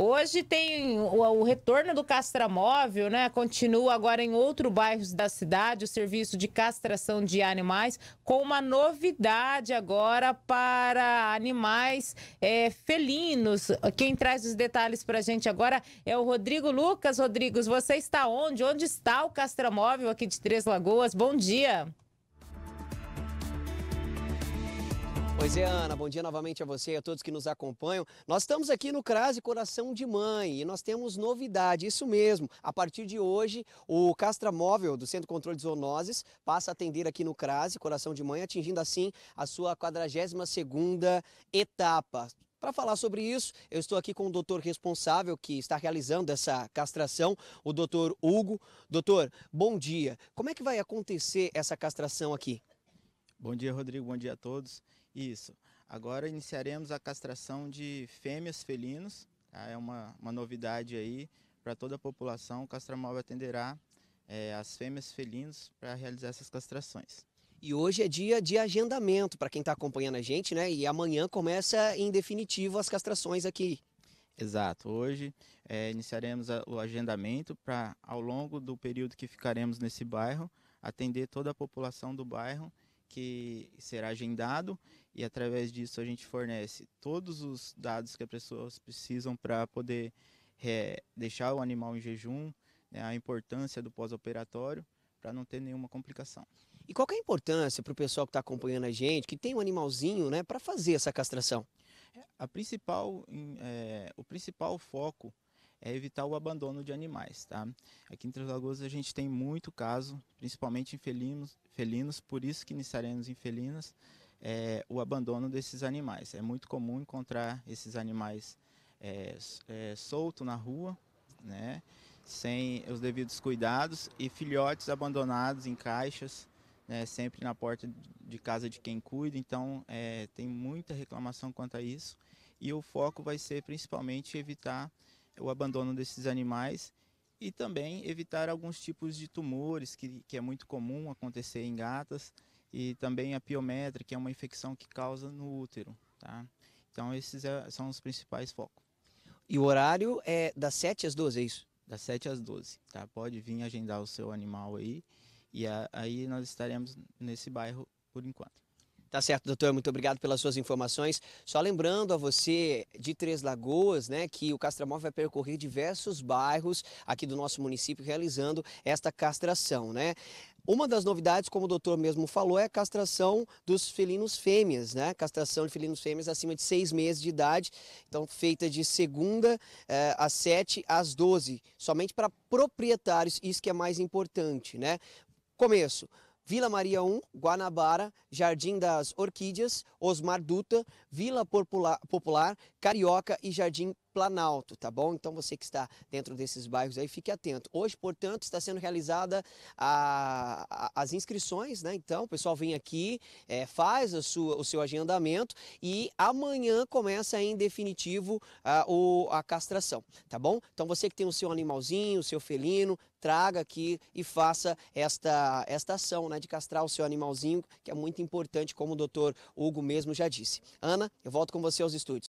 Hoje tem o, o retorno do castramóvel, né? Continua agora em outro bairro da cidade o serviço de castração de animais, com uma novidade agora para animais é, felinos. Quem traz os detalhes para a gente agora é o Rodrigo Lucas. Rodrigos, você está onde? Onde está o castramóvel aqui de Três Lagoas? Bom dia. Pois é, Ana, bom dia novamente a você e a todos que nos acompanham. Nós estamos aqui no CRASE Coração de Mãe e nós temos novidade, isso mesmo. A partir de hoje, o Castra Móvel do Centro de Controle de Zoonoses passa a atender aqui no CRASE Coração de Mãe, atingindo assim a sua 42ª etapa. Para falar sobre isso, eu estou aqui com o doutor responsável que está realizando essa castração, o doutor Hugo. Doutor, bom dia. Como é que vai acontecer essa castração aqui? Bom dia, Rodrigo. Bom dia a todos. Isso. Agora iniciaremos a castração de fêmeas felinos. Tá? É uma, uma novidade aí para toda a população. O Castramóvel atenderá é, as fêmeas felinos para realizar essas castrações. E hoje é dia de agendamento para quem está acompanhando a gente, né? E amanhã começa em definitivo as castrações aqui. Exato. Hoje é, iniciaremos a, o agendamento para, ao longo do período que ficaremos nesse bairro, atender toda a população do bairro que será agendado e através disso a gente fornece todos os dados que as pessoas precisam para poder é, deixar o animal em jejum, né, a importância do pós-operatório para não ter nenhuma complicação. E qual é a importância para o pessoal que está acompanhando a gente, que tem um animalzinho, né, para fazer essa castração? É, a principal, é, o principal foco é evitar o abandono de animais. Tá? Aqui em Três Lagoas a gente tem muito caso, principalmente em felinos, felinos por isso que iniciaremos em felinas, é, o abandono desses animais. É muito comum encontrar esses animais é, é soltos na rua, né? sem os devidos cuidados, e filhotes abandonados em caixas, né? sempre na porta de casa de quem cuida. Então, é, tem muita reclamação quanto a isso. E o foco vai ser principalmente evitar o abandono desses animais e também evitar alguns tipos de tumores que, que é muito comum acontecer em gatas e também a piometra, que é uma infecção que causa no útero. Tá? Então esses é, são os principais focos. E o horário é das 7 às 12, é isso? Das 7 às 12, tá? Pode vir agendar o seu animal aí e a, aí nós estaremos nesse bairro por enquanto. Tá certo, doutor, muito obrigado pelas suas informações. Só lembrando a você de Três Lagoas, né, que o Castramóvel vai percorrer diversos bairros aqui do nosso município realizando esta castração, né? Uma das novidades, como o doutor mesmo falou, é a castração dos felinos fêmeas, né? Castração de felinos fêmeas acima de seis meses de idade, então feita de segunda eh, às sete às doze, somente para proprietários, isso que é mais importante, né? Começo, Vila Maria 1, Guanabara, Jardim das Orquídeas, Osmar Duta, Vila Popular, Popular Carioca e Jardim Planalto, tá bom? Então você que está dentro desses bairros aí, fique atento. Hoje, portanto, está sendo realizada a, a, as inscrições, né? Então o pessoal vem aqui, é, faz a sua, o seu agendamento e amanhã começa em definitivo a, o, a castração, tá bom? Então você que tem o seu animalzinho, o seu felino, traga aqui e faça esta, esta ação né, de castrar o seu animalzinho, que é muito importante, como o doutor Hugo mesmo já disse. Ana, eu volto com você aos estúdios.